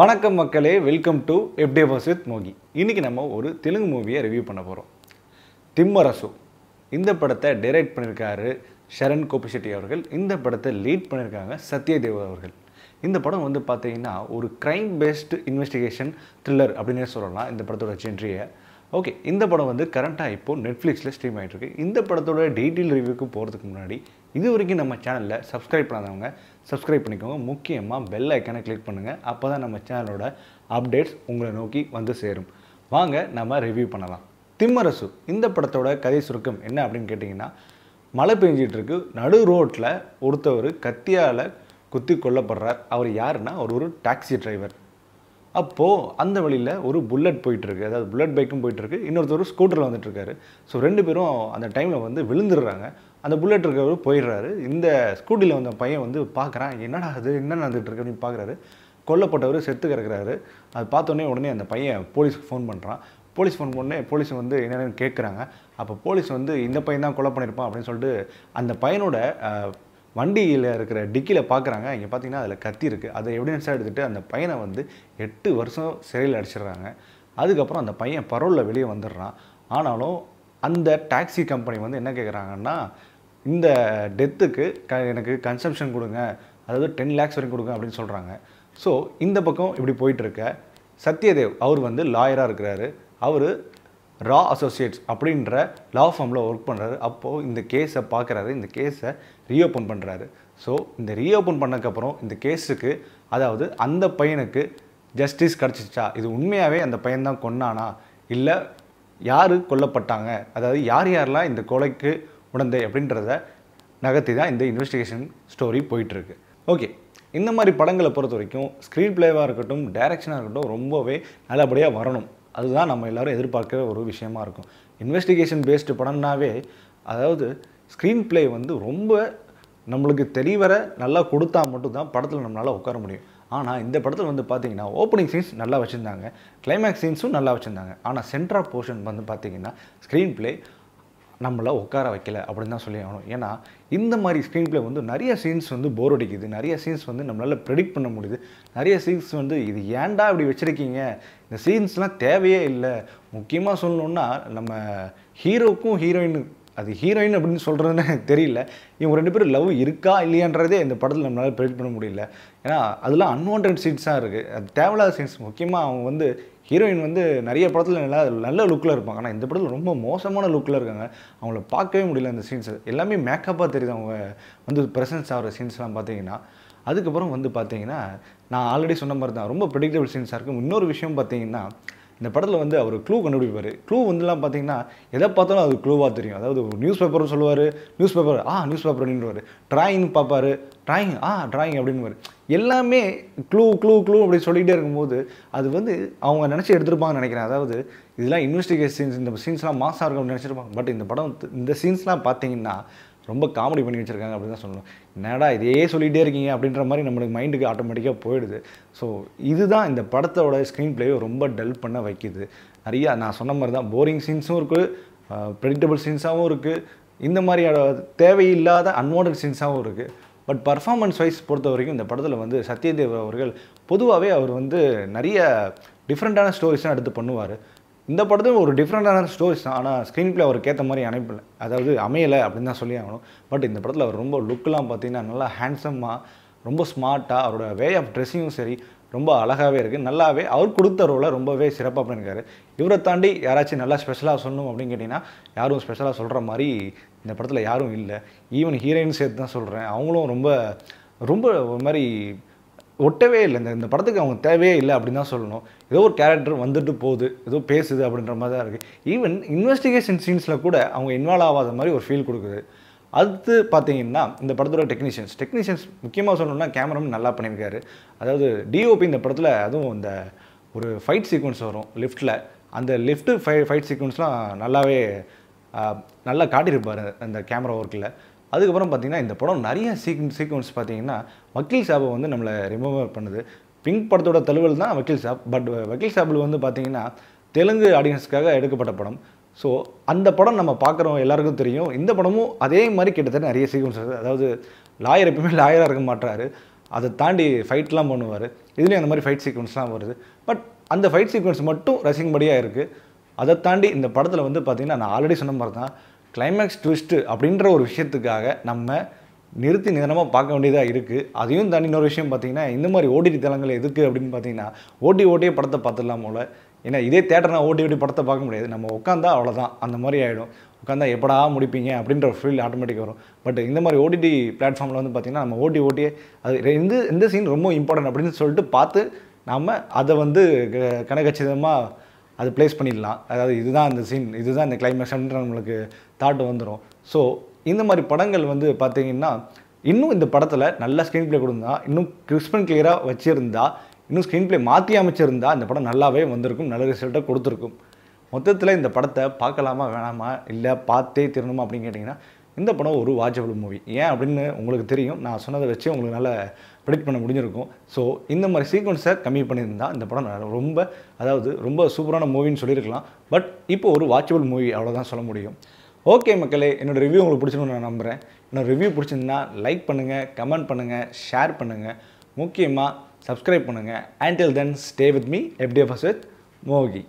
வணக்கம் மக்களே welcome to FTFS with Mohi இன்றைக்கி நம்ம ஒரு தெலுங்கு மூவியை ரிவ்யூ பண்ண போகிறோம் திம்மரசு இந்த படத்தை டைரக்ட் பண்ணியிருக்காரு ஷரண் கோபிசெட்டி அவர்கள் இந்த படத்தை லீட் பண்ணியிருக்காங்க சத்யதேவ் அவர்கள் இந்த படம் வந்து பார்த்தீங்கன்னா ஒரு க்ரைம் பேஸ்டு இன்வெஸ்டிகேஷன் த்ரில்லர் அப்படின்னே சொல்லலாம் இந்த படத்தோட ஜென்ட்ரியை ஓகே இந்த படம் வந்து கரண்ட்டாக இப்போது நெட்ஃப்ளிக்ஸில் ஸ்ட்ரீம் இருக்கு இந்த படத்தோட டீட்டெயில் ரிவ்யூக்கு போகிறதுக்கு முன்னாடி இது வரைக்கும் நம்ம சேனலில் சப்ஸ்கிரைப் பண்ணாதவங்க சப்ஸ்கிரைப் பண்ணிக்கோங்க முக்கியமாக பெல் ஐக்கானை கிளிக் பண்ணுங்கள் அப்போ தான் நம்ம சேனலோட அப்டேட்ஸ் உங்களை நோக்கி வந்து சேரும் வாங்க நம்ம ரிவ்யூ பண்ணலாம் திம்மரசு இந்த படத்தோட கதை சுருக்கம் என்ன அப்படின்னு கேட்டிங்கன்னா மழை பெஞ்சிகிட்ருக்கு நடு ரோட்டில் ஒருத்தவர் கத்தியால் குத்தி கொல்லப்படுறார் அவர் யாருன்னா அவர் ஒரு டாக்ஸி டிரைவர் அப்போது அந்த வழியில் ஒரு புல்லட் போயிட்டுருக்கு அதாவது புல்லட் பைக்கும் போயிட்டுருக்கு இன்னொருத்தர் ஸ்கூட்டரில் வந்துட்டுருக்காரு ஸோ ரெண்டு பேரும் அந்த டைமில் வந்து விழுந்துடுறாங்க அந்த புல்லட் இருக்கிறவர் போயிடுறாரு இந்த ஸ்கூட்டியில் வந்த பையன் வந்து பார்க்குறான் என்னடா அது என்ன நடந்துகிட்டு அப்படின்னு பார்க்குறாரு கொல்லப்பட்டவர் செத்து கிடக்கிறாரு அது பார்த்தோன்னே உடனே அந்த பையன் போலீஸ்க்கு ஃபோன் பண்ணுறான் போலீஸ் ஃபோன் பண்ணே போலீஸ் வந்து என்னென்னு கேட்குறாங்க அப்போ போலீஸ் வந்து இந்த பையன் தான் கொலை பண்ணியிருப்பான் அப்படின்னு சொல்லிட்டு அந்த பையனோட வண்டியில் இருக்கிற டிக்கியில் பார்க்குறாங்க இங்கே பார்த்தீங்கன்னா அதில் கத்தி இருக்குது அதை எவிடன்ஸாக எடுத்துகிட்டு அந்த பையனை வந்து எட்டு வருஷம் சிறையில் அடிச்சிடுறாங்க அதுக்கப்புறம் அந்த பையன் பரோலில் வெளியே வந்துடுறான் ஆனாலும் அந்த டாக்ஸி கம்பெனி வந்து என்ன கேட்குறாங்கன்னா இந்த டெத்துக்கு க எனக்கு கன்சம்ஷன் கொடுங்க அதாவது டென் லேக்ஸ் வரைக்கும் கொடுங்க அப்படின்னு சொல்கிறாங்க ஸோ இந்த பக்கம் இப்படி போயிட்டுருக்க சத்யதேவ் அவர் வந்து லாயராக இருக்கிறாரு அவர் ரா அசோசியேட்ஸ் அப்படின்ற லா ஃபார்மில் ஒர்க் பண்ணுறாரு அப்போது இந்த கேஸை பார்க்குறாரு இந்த கேஸை ரீஓப்பன் பண்ணுறாரு ஸோ இந்த ரீஓப்பன் பண்ணக்கப்புறம் இந்த கேஸுக்கு அதாவது அந்த பையனுக்கு ஜஸ்டிஸ் கிடச்சிச்சா இது உண்மையாகவே அந்த பையன் தான் கொன்னானா இல்லை யார் கொல்லப்பட்டாங்க அதாவது யார் யாரெல்லாம் இந்த கொலைக்கு உடந்தை அப்படின்றத நகர்த்தி தான் இந்த இன்வெஸ்டிகேஷன் ஸ்டோரி போயிட்டுருக்கு ஓகே இந்த மாதிரி படங்களை பொறுத்த வரைக்கும் ஸ்க்ரீன் பிளேவாக இருக்கட்டும் டைரக்ஷனாக இருக்கட்டும் ரொம்பவே நல்லபடியாக வரணும் அதுதான் நம்ம எல்லோரும் எதிர்பார்க்குற ஒரு விஷயமா இருக்கும் இன்வெஸ்டிகேஷன் பேஸ்டு படம்னாவே அதாவது ஸ்க்ரீன் பிளே வந்து ரொம்ப நம்மளுக்கு தெளிவர நல்லா கொடுத்தா மட்டும்தான் படத்தில் நம்மளால் உட்கார முடியும் ஆனால் இந்த படத்தில் வந்து பார்த்தீங்கன்னா ஓப்பனிங் சீன்ஸ் நல்லா வச்சுருந்தாங்க கிளைமேக்ஸ் சீன்ஸும் நல்லா வச்சுருந்தாங்க ஆனால் சென்ட்ரா போர்ஷன் வந்து பார்த்திங்கன்னா ஸ்க்ரீன் பிளே நம்மளை உட்கார வைக்கல அப்படின்னு தான் சொல்லி ஆகணும் ஏன்னா இந்த மாதிரி ஸ்க்ரீன் பிளே வந்து நிறைய சீன்ஸ் வந்து போர் அடிக்குது நிறைய சீன்ஸ் வந்து நம்மளால் ப்ரெடிக்ட் பண்ண முடியுது நிறைய சீன்ஸ் வந்து இது ஏன்டா இப்படி வச்சுருக்கீங்க இந்த சீன்ஸ்லாம் தேவையே இல்லை முக்கியமாக சொல்லணுன்னா நம்ம ஹீரோக்கும் ஹீரோயினுக்கு அது ஹீரோயின் அப்படின்னு சொல்கிறதுன்னு எனக்கு தெரியல இவங்க ரெண்டு பேரும் லவ் இருக்கா இல்லையான்றதே இந்த படத்தில் நம்மளால் ப்ரெடிக்ட் பண்ண முடியல ஏன்னா அதெல்லாம் அன்வான்ட் சீன்ஸாக இருக்குது அது தேவையில்லாத சீன்ஸ் முக்கியமாக அவங்க வந்து ஹீரோயின் வந்து நிறைய படத்தில் நல்லா நல்ல லுக்கில் இருப்பாங்க ஆனால் இந்த படத்தில் ரொம்ப மோசமான லுக்கில் இருக்காங்க அவங்கள பார்க்கவே முடியல அந்த சீன்ஸ் எல்லாமே மேக்கப்பாக தெரியுது அவங்க வந்து ப்ரெசன்ஸ் ஆகிற சீன்ஸ்லாம் பார்த்தீங்கன்னா அதுக்கப்புறம் வந்து பார்த்தீங்கன்னா நான் ஆல்ரெடி சொன்ன மாதிரி தான் ரொம்ப ப்ரெடிக்டபிள் சீன்ஸாக இருக்கும் இன்னொரு விஷயம் பார்த்தீங்கன்னா இந்த படத்தில் வந்து அவர் க்ளூ கண்டுபிடிப்பார் க்ளூ வந்துலாம் பார்த்தீங்கன்னா எதை பார்த்தாலும் அது க்ளூவாக தெரியும் அதாவது நியூஸ் பேப்பர்னு சொல்லுவார் நியூஸ் பேப்பர் ஆ நியூஸ் பேப்பர் அப்படின்வார் ட்ராயிங் பார்ப்பார் ட்ராயிங் ஆ ட்ராயிங் அப்படின்வார் எல்லாமே க்ளூ க்ளூ க்ளூ அப்படி சொல்லிகிட்டே இருக்கும்போது அது வந்து அவங்க நினச்சி எடுத்துருப்பாங்கன்னு நினைக்கிறேன் அதாவது இதெல்லாம் இன்வெஸ்டிகேஷன் இந்த சீன்ஸ்லாம் மாசாக இருக்கும் நினச்சிருப்பாங்க பட் இந்த படம் இந்த சீன்ஸ்லாம் பார்த்தீங்கன்னா ரொம்ப காமெடி பண்ணி வச்சுருக்காங்க அப்படின்னு தான் சொல்லணும் என்னடா இதே சொல்லிகிட்டே இருக்கீங்க அப்படின்ற மாதிரி நம்மளுக்கு மைண்டுக்கு ஆட்டோமேட்டிக்காக போயிடுது ஸோ இதுதான் இந்த படத்தோட ஸ்க்ரீன் பிளேயை ரொம்ப டல் பண்ண வைக்கிது நிறையா நான் சொன்ன மாதிரி தான் போரிங் சீன்ஸும் இருக்குது ப்ரெடிக்டபிள் சீன்ஸாகவும் இருக்குது இந்த மாதிரியான தேவையில்லாத அன்வான்ட் சீன்ஸாகவும் இருக்குது பட் பர்ஃபார்மன்ஸ் வைஸ் பொறுத்த வரைக்கும் இந்த படத்தில் வந்து சத்யதேவ் அவர்கள் பொதுவாகவே அவர் வந்து நிறைய டிஃப்ரெண்ட்டான ஸ்டோரிஸ்லாம் எடுத்து பண்ணுவார் இந்த படத்துக்கு ஒரு டிஃப்ரெண்ட்டான ஸ்டோரிஸ் ஆனால் ஸ்க்ரீன் பிளே அவருக்கு ஏற்ற மாதிரி அனுப்பல அதாவது அமையலை அப்படின்னு தான் சொல்லி ஆகணும் பட் இந்த படத்தில் அவர் ரொம்ப லுக்கெலாம் பார்த்தீங்கன்னா நல்லா ஹேண்ட்ஸமாக ரொம்ப ஸ்மார்ட்டாக அவரோட வே ஆஃப் ட்ரெஸ்ஸிங்கும் சரி ரொம்ப அழகாகவே இருக்குது நல்லாவே அவர் கொடுத்த ரோலை ரொம்பவே சிறப்பாக பண்ணியிருக்காரு இவரை தாண்டி யாராச்சும் நல்லா ஸ்பெஷலாக சொல்லணும் அப்படின்னு கேட்டிங்கன்னா யாரும் ஸ்பெஷலாக சொல்கிற மாதிரி இந்த படத்தில் யாரும் இல்லை ஈவன் ஹீரோயின் சேர்த்து தான் சொல்கிறேன் அவங்களும் ரொம்ப ரொம்ப ஒரு மாதிரி ஒட்டவே இல்லை இந்த படத்துக்கு அவங்க தேவையே இல்லை அப்படின்னு தான் சொல்லணும் ஏதோ ஒரு கேரக்டர் வந்துட்டு போகுது ஏதோ பேசுது அப்படின்ற மாதிரி தான் இருக்குது ஈவன் இன்வெஸ்டிகேஷன் சீன்ஸில் கூட அவங்க இன்வால்வ் ஆகாத மாதிரி ஒரு ஃபீல் கொடுக்குது அடுத்து பார்த்தீங்கன்னா இந்த படத்தோட டெக்னீஷியன்ஸ் டெக்னீஷியன்ஸ் முக்கியமாக சொல்லணும்னா கேமராமேன் நல்லா பண்ணியிருக்காரு அதாவது டிஓபி இந்த படத்தில் அதுவும் இந்த ஒரு ஃபைட் சீக்வன்ஸ் வரும் லிஃப்டில் அந்த லிஃப்ட்டு ஃபை ஃபைட் சீக்வன்ஸ்லாம் நல்லாவே நல்லா காட்டியிருப்பார் அந்த கேமரா ஒர்க்கில் அதுக்கப்புறம் பார்த்திங்கன்னா இந்த படம் நிறைய சீக்வன் சீக்வன்ஸ் பார்த்திங்கன்னா வக்கீல் சாபை வந்து நம்மளை ரிமூவர் பண்ணுது பிங்க் படத்தோட தழுவல் தான் வக்கீல் சாப் பட் வக்கீல் சாப்பில் வந்து பார்த்திங்கன்னா தெலுங்கு ஆடியன்ஸ்க்காக எடுக்கப்பட்ட படம் ஸோ அந்த படம் நம்ம பார்க்குறோம் எல்லாருக்கும் தெரியும் இந்த படமும் அதே மாதிரி கிட்டத்தட்ட நிறைய சீக்வன்ஸ் அதாவது லாயர் எப்பவுமே லாயராக இருக்க மாட்டாரு அதை தாண்டி ஃபைட்லாம் பண்ணுவார் இதுலேயும் அந்த மாதிரி ஃபைட் சீக்வன்ஸ்லாம் வருது பட் அந்த ஃபைட் சீக்வன்ஸ் மட்டும் ரசிக்கும்படியாக இருக்குது அதை தாண்டி இந்த படத்தில் வந்து பார்த்திங்கன்னா நான் ஆல்ரெடி சொன்ன மாதிரி தான் கிளைமேக்ஸ் ட்விஸ்ட்டு அப்படின்ற ஒரு விஷயத்துக்காக நம்ம நிறுத்தி நிதானமாக பார்க்க வேண்டியதாக இருக்குது அதையும் தனி இன்னொரு விஷயம் பார்த்திங்கன்னா இந்த மாதிரி ஓடிடி தளங்கள் எதுக்கு அப்படின்னு பார்த்தீங்கன்னா ஓட்டி ஓட்டியே படத்தை பார்த்துடலாம் போல் ஏன்னா இதே தேட்டர்னா ஓட்டி ஓட்டி படத்தை பார்க்க முடியாது நம்ம உட்காந்தா அவ்வளோதான் அந்த மாதிரி ஆகிடும் உட்காந்தா எப்படா முடிப்பீங்க அப்படின்ற ஒரு ஃபீல் ஆட்டோமேட்டிக் வரும் பட் இந்த மாதிரி ஓடிடி பிளாட்ஃபார்மில் வந்து பார்த்திங்கன்னா நம்ம ஓட்டி ஓட்டியே அது இந்த இந்த சீன் ரொம்ப இம்பார்ட்டன்ட் அப்படின்னு சொல்லிட்டு பார்த்து நாம் அதை வந்து கணக்கச்சிதமாக அது ப்ளேஸ் பண்ணிடலாம் அதாவது இதுதான் அந்த சீன் இதுதான் இந்த கிளைமேக்ஸ்ன்ற நம்மளுக்கு தாட்டு வந்துடும் ஸோ இந்த மாதிரி படங்கள் வந்து பார்த்திங்கன்னா இன்னும் இந்த படத்தில் நல்லா ஸ்க்ரீன் ப்ளே கொடுத்தா இன்னும் கிறிஸ்ப் அண்ட் கிளியராக வச்சுருந்தா இன்னும் ஸ்க்ரீன் ப்ளே மாற்றி அமைச்சிருந்தா இந்த படம் நல்லாவே வந்திருக்கும் நல்ல ரிசல்ட்டாக கொடுத்துருக்கும் மொத்தத்தில் இந்த படத்தை பார்க்கலாமா வேணாமா இல்லை பார்த்தே திருணுமா அப்படின்னு கேட்டிங்கன்னா இந்த படம் ஒரு வாட்சபிள் மூவி ஏன் அப்படின்னு உங்களுக்கு தெரியும் நான் சொன்னதை வச்சு உங்களுக்கு நல்லா ப்ரெடிக்ட் பண்ண முடிஞ்சிருக்கும் ஸோ இந்த மாதிரி சீக்வன்ஸை கம்மி பண்ணியிருந்தால் இந்த படம் ரொம்ப அதாவது ரொம்ப சூப்பரான மூவின்னு சொல்லியிருக்கலாம் பட் இப்போ ஒரு வாட்சபிள் மூவி அவ்வளோதான் சொல்ல முடியும் ஓகே மக்களே என்னோடய ரிவ்யூ உங்களுக்கு பிடிச்சிருன்னு நான் நம்புகிறேன் என்னோடய ரிவ்யூ பிடிச்சிருந்தா லைக் பண்ணுங்கள் கமெண்ட் பண்ணுங்கள் ஷேர் பண்ணுங்கள் முக்கியமாக சப்ஸ்கிரைப் பண்ணுங்கள் until then stay with me FTFS with மோகி